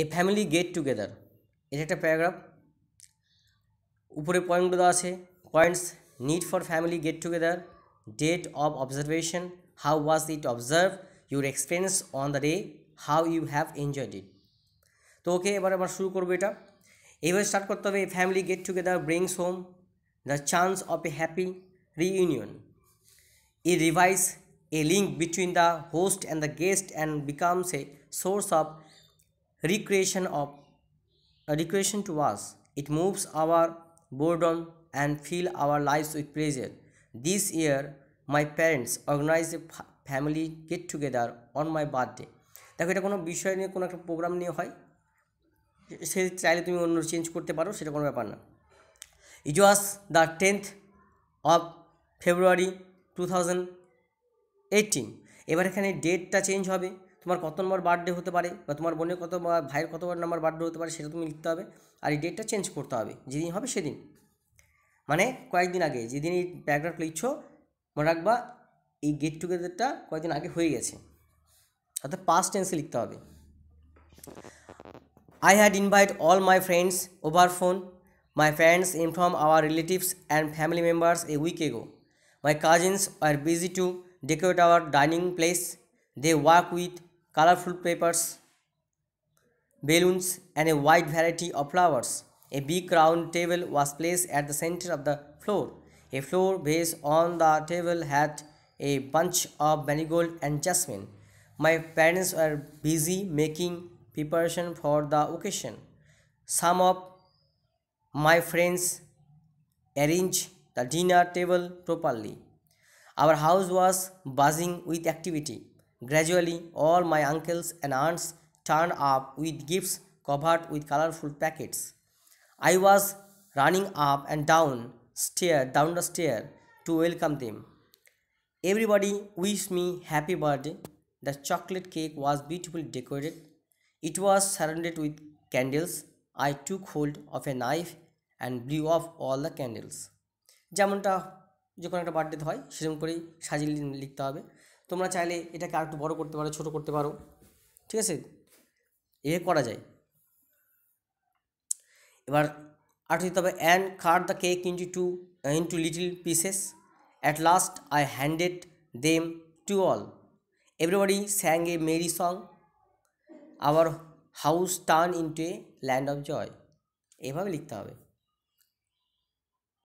এ family get together এটা একটা paragraph উপরে পয়েন্টগুলো আছে points need for family get together date of observation how was it observe your experience on the day how you have enjoyed it তো okay এবার আমরা শুরু করবো এটা এইভাবে স্টার্ট করতে হবে family get together brings home the chance of a happy reunion ই revives a link between the host and the guest and becomes a source of recreation of a recreation to us. It moves our boredom and fill our lives with pleasure. This year, my parents organized a family get together on my birthday. দেখো এটা কোনো বিষয় নিয়ে কোনো একটা programme নিয়ে হয় সে চাইলে তুমি অন্য চেঞ্জ করতে পারো সেটা কোনো ব্যাপার না it was the tenth of February two thousand eighteen এবার এখানে ডেটটা চেঞ্জ হবে তোমার কত নম্বর বার্থডে হতে পারে বা তোমার বোনের কত বা ভাইয়ের কত নম্বর বার্থডে হতে পারে সেটা তুমি লিখতে হবে আর এই ডেটটা চেঞ্জ করতে হবে যেদিন হবে সেদিন মানে কয়েকদিন আগে যেদিন এই প্যারাগ্রাফ লিখছ মনে রাখবা এই গেট টুগেদারটা কয়েকদিন আগে হয়ে গেছে অর্থাৎ পাস্ট টেন্সে লিখতে হবে I had invite all my friends over phone My friends inform relatives and family members a a week ago. My cousins are busy to decorate our dining place they work with colorful papers, balloons and a wide variety of flowers. A big round table was placed at the center of the floor. A floor vase on the table had a bunch of marigold and jasmine. My parents were busy making preparation for the occasion. Some of my friends arranged the dinner table properly. Our house was buzzing with activity. Gradually, all my uncles and aunts turned up with gifts covered with colorful packets. I was running up and down stair down the stair to welcome them. Everybody wished me happy birthday. The chocolate cake was beautifully decorated. It was surrounded with candles. I took hold of a knife and blew off all the candles. যেমনটা যখন একটা বার্থডেতে হয় সেরকম করেই সাজিয়ে লিখতে হবে তোমরা চাইলে এটাকে আর একটু বড়ো করতে পারো ছোটো করতে পারো ঠিক আছে এ করা যায় এবার আর দিতে হবে and cut the cake into to two little pieces at last I handed them to all everybody sang a merry song our house turn into a land of joy এভাবে লিখতে হবে